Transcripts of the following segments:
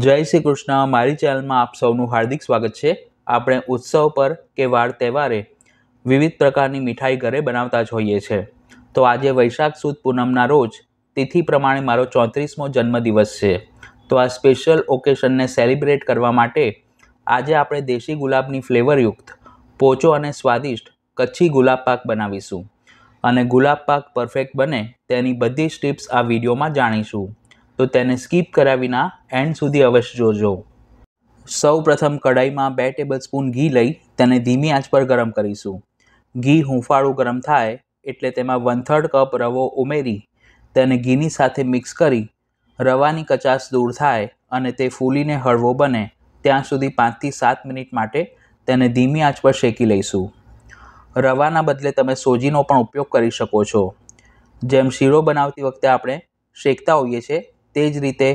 જય શ્રી કૃષ્ણ મારી ચેનલમાં આપ સૌનું હાર્દિક સ્વાગત છે આપણે ઉત્સવ પર કે વાર તહેવારે વિવિધ પ્રકારની મીઠાઈ ઘરે બનાવતા જ હોઈએ છે તો આજે વૈશાખ સુદ પૂનમના રોજ તિથિ પ્રમાણે મારો ચોત્રીસમો જન્મદિવસ છે તો આ સ્પેશિયલ ઓકેશનને સેલિબ્રેટ કરવા માટે આજે આપણે દેશી ગુલાબની ફ્લેવરયુક્ત પોચો અને સ્વાદિષ્ટ કચ્છી ગુલાબ પાક બનાવીશું અને ગુલાબ પાક પરફેક્ટ બને તેની બધી જ ટિપ્સ આ વિડીયોમાં જાણીશું તો તેને સ્કીપ કર્યા વિના એન્ડ સુધી અવશ્ય જોજો સૌ પ્રથમ કઢાઈમાં બે સ્પૂન ઘી લઈ તેને ધીમી આંચ પર ગરમ કરીશું ઘી હુંફાળું ગરમ થાય એટલે તેમાં વન થર્ડ કપ રવો ઉમેરી તેને ઘીની સાથે મિક્સ કરી રવાની કચાશ દૂર થાય અને તે ફૂલીને હળવો બને ત્યાં સુધી પાંચથી સાત મિનિટ માટે તેને ધીમી આંચ પર શેકી લઈશું રવાના બદલે તમે સોજીનો પણ ઉપયોગ કરી શકો છો જેમ શીરો બનાવતી વખતે આપણે શેકતા હોઈએ છીએ તે જ રીતે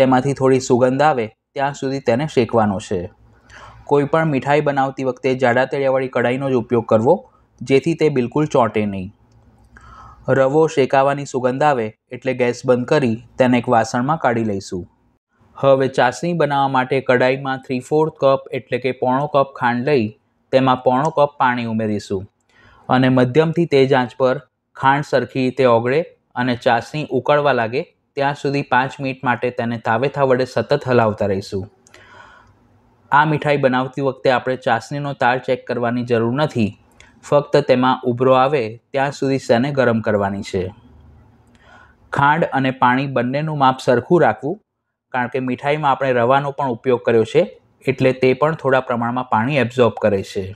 તેમાંથી થોડી સુગંધ આવે ત્યાં સુધી તેને શેકવાનો છે કોઈપણ મીઠાઈ બનાવતી વખતે જાડા તળિયાવાળી કઢાઈનો જ ઉપયોગ કરવો જેથી તે બિલકુલ ચોંટે નહીં રવો શેકાવાની સુગંધ આવે એટલે ગેસ બંધ કરી તેને એક વાસણમાં કાઢી લઈશું હવે ચાસણી બનાવવા માટે કઢાઈમાં થ્રી ફોર્થ કપ એટલે કે પોણો કપ ખાંડ લઈ તેમાં પોણો કપ પાણી ઉમેરીશું અને મધ્યમથી તેજ આંચ પર ખાંડ સરખી રીતે ઓગળે અને ચાસણી ઉકળવા લાગે ત્યાં સુધી પાંચ મિનિટ માટે તેને તાવેથા વડે સતત હલાવતા રહીશું આ મીઠાઈ બનાવતી વખતે આપણે ચાસણીનો તાર ચેક કરવાની જરૂર નથી ફક્ત તેમાં ઉભરો આવે ત્યાં સુધી તેને ગરમ કરવાની છે ખાંડ અને પાણી બંનેનું માપ સરખું રાખવું કારણ કે મીઠાઈમાં આપણે રવાનો પણ ઉપયોગ કર્યો છે એટલે તે પણ થોડા પ્રમાણમાં પાણી એબ્ઝોર્બ કરે છે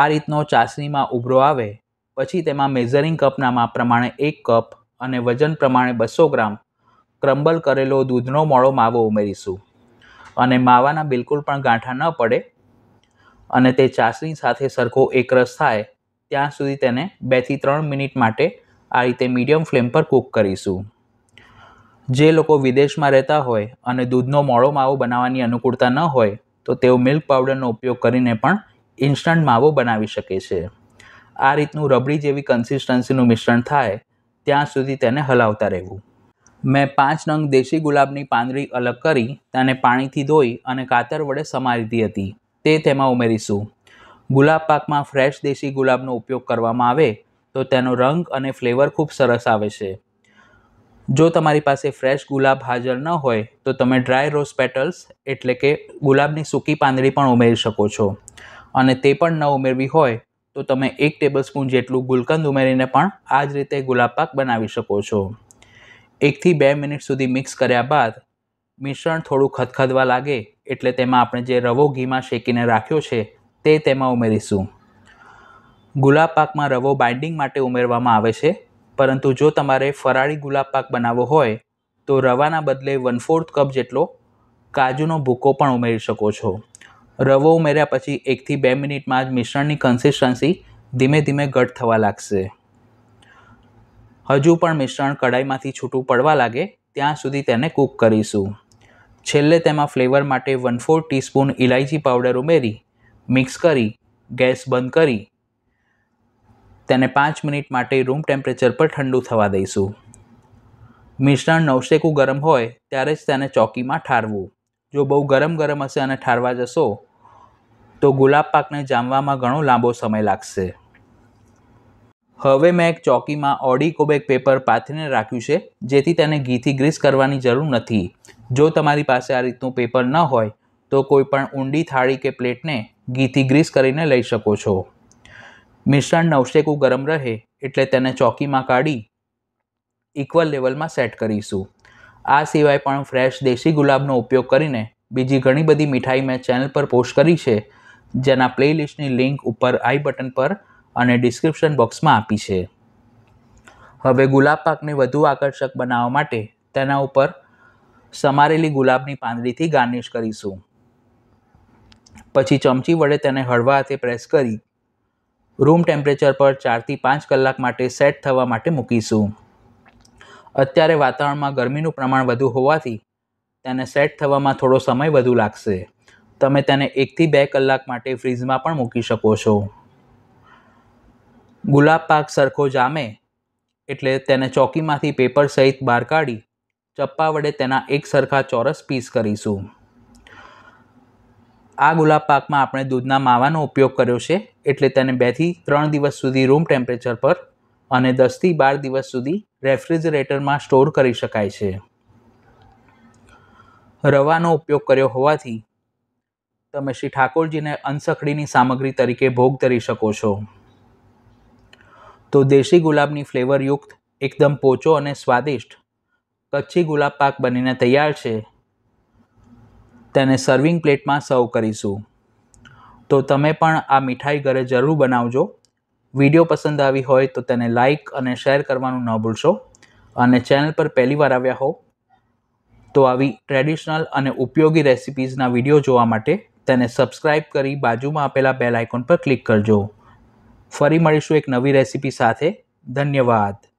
આ રીતનો ચાસણીમાં ઉભરો આવે પછી તેમાં મેઝરિંગ કપના માપ પ્રમાણે એક કપ અને વજન પ્રમાણે બસો ગ્રામ ક્રમ્બલ કરેલો દૂધનો મોળો માવો ઉમેરીશું અને માવાના બિલકુલ પણ ગાંઠા ન પડે અને તે ચાસણી સાથે સરખો એકરસ થાય ત્યાં સુધી તેને બેથી ત્રણ મિનિટ માટે આ રીતે મીડિયમ ફ્લેમ પર કૂક કરીશું જે લોકો વિદેશમાં રહેતા હોય અને દૂધનો મોળો માવો બનાવવાની અનુકૂળતા ન હોય તો તેઓ મિલ્ક પાવડરનો ઉપયોગ કરીને પણ ઇન્સ્ટન્ટ માવો બનાવી શકે છે આ રીતનું રબડી જેવી કન્સિસ્ટન્સીનું મિશ્રણ થાય ત્યાં સુધી તેને હલાવતા રહેવું મેં પાંચ નંગ દેશી ગુલાબની પાંદડી અલગ કરી તેને પાણીથી ધોઈ અને કાતર વડે સમારી દીધી હતી તે તેમાં ઉમેરીશું ગુલાબ પાકમાં ફ્રેશ દેશી ગુલાબનો ઉપયોગ કરવામાં આવે તો તેનો રંગ અને ફ્લેવર ખૂબ સરસ આવે છે જો તમારી પાસે ફ્રેશ ગુલાબ હાજર ન હોય તો તમે ડ્રાય રોઝ પેટલ્સ એટલે કે ગુલાબની સૂકી પાંદડી પણ ઉમેરી શકો છો અને તે પણ ન ઉમેરવી હોય તો તમે એક ટેબલસ્પૂન જેટલું ગુલકંદ ઉમેરીને પણ આ જ રીતે ગુલાબ પાક બનાવી શકો છો એકથી બે મિનિટ સુધી મિક્સ કર્યા બાદ મિશ્રણ થોડું ખદખદવા લાગે એટલે તેમાં આપણે જે રવો ઘીમાં શેકીને રાખ્યો છે તે તેમાં ઉમેરીશું ગુલાબ પાકમાં રવો બાઇન્ડિંગ માટે ઉમેરવામાં આવે છે પરંતુ જો તમારે ફરાળી ગુલાબ પાક બનાવવો હોય તો રવાના બદલે વન ફોર્થ કપ જેટલો કાજુનો ભૂકો પણ ઉમેરી શકો છો રવો ઉમેર્યા પછી એકથી બે મિનિટમાં જ મિશ્રણની કન્સિસ્ટન્સી ધીમે ધીમે ઘટ થવા લાગશે હજુ પણ મિશ્રણ કઢાઈમાંથી છૂટું પડવા લાગે ત્યાં સુધી તેને કૂક કરીશું છેલ્લે તેમાં ફ્લેવર માટે વન ફોર ટીસ્પૂન ઇલાયચી પાવડર ઉમેરી મિક્સ કરી ગેસ બંધ કરી તેને પાંચ મિનિટ માટે રૂમ ટેમ્પરેચર પર ઠંડુ થવા દઈશું મિશ્રણ નવશેકું ગરમ હોય ત્યારે જ તેને ચોકીમાં ઠારવું જો બહુ ગરમ ગરમ હશે અને ઠારવા જશો તો ગુલાબ પાકને જામવામાં ઘણો લાંબો સમય લાગશે હવે મેં એક ચોકીમાં ઓડી કોબેક પેપર પાથરીને રાખ્યું છે જેથી તેને ઘીથી ગ્રીસ કરવાની જરૂર નથી જો તમારી પાસે આ રીતનું પેપર ન હોય તો કોઈપણ ઊંડી થાળી કે પ્લેટને ઘીથી ગ્રીસ કરીને લઈ શકો છો મિશ્રણ નવશેકું ગરમ રહે એટલે તેને ચોકીમાં કાઢી ઇક્વલ લેવલમાં સેટ કરીશું આ સિવાય પણ ફ્રેશ દેશી ગુલાબનો ઉપયોગ કરીને બીજી ઘણી બધી મીઠાઈ મેં ચેનલ પર પોસ્ટ કરી છે જેના પ્લેલિસ્ટની લિંક ઉપર આઈ બટન પર અને ડિસ્ક્રિપ્શન બોક્સમાં આપી છે હવે ગુલાબ પાકને વધુ આકર્ષક બનાવવા માટે તેના ઉપર સમારેલી ગુલાબની પાંદડીથી ગાર્નિશ કરીશું પછી ચમચી વડે તેને હળવા હાથે પ્રેસ કરી રૂમ ટેમ્પરેચર પર ચારથી પાંચ કલાક માટે સેટ થવા માટે મૂકીશું અત્યારે વાતાવરણમાં ગરમીનું પ્રમાણ વધુ હોવાથી તેને સેટ થવામાં થોડો સમય વધુ લાગશે તમે તેને એકથી બે કલાક માટે ફ્રીજમાં પણ મૂકી શકો છો ગુલાબ પાક સરખો જામે એટલે તેને ચોકીમાંથી પેપર સહિત બહાર કાઢી ચપ્પા વડે તેના એક સરખા ચોરસ પીસ કરીશું આ ગુલાબ પાકમાં આપણે દૂધના માવાનો ઉપયોગ કર્યો છે એટલે તેને બેથી ત્રણ દિવસ સુધી રૂમ ટેમ્પરેચર પર અને દસથી બાર દિવસ સુધી રેફ્રિજરેટરમાં સ્ટોર કરી શકાય છે રવાનો ઉપયોગ કર્યો હોવાથી તમે શ્રી ઠાકોરજીને અનસખડીની સામગ્રી તરીકે ભોગ ધરી શકો છો તો દેશી ગુલાબની ફ્લેવરયુક્ત એકદમ પોચો અને સ્વાદિષ્ટ કચ્છી ગુલાબ પાક બનીને તૈયાર છે તેને સર્વિંગ પ્લેટમાં સર્વ કરીશું તો તમે પણ આ મીઠાઈ ઘરે જરૂર બનાવજો વિડીયો પસંદ આવી હોય તો તેને લાઇક અને શેર કરવાનું ન ભૂલશો અને ચેનલ પર પહેલીવાર આવ્યા હો તો આવી ટ્રેડિશનલ અને ઉપયોગી રેસિપીઝના વિડીયો જોવા માટે તેને સબસ્ક્રાઇબ કરી બાજુમાં આપેલા બેલ આઇકોન પર ક્લિક કરજો ફરી મળીશું એક નવી રેસિપી સાથે ધન્યવાદ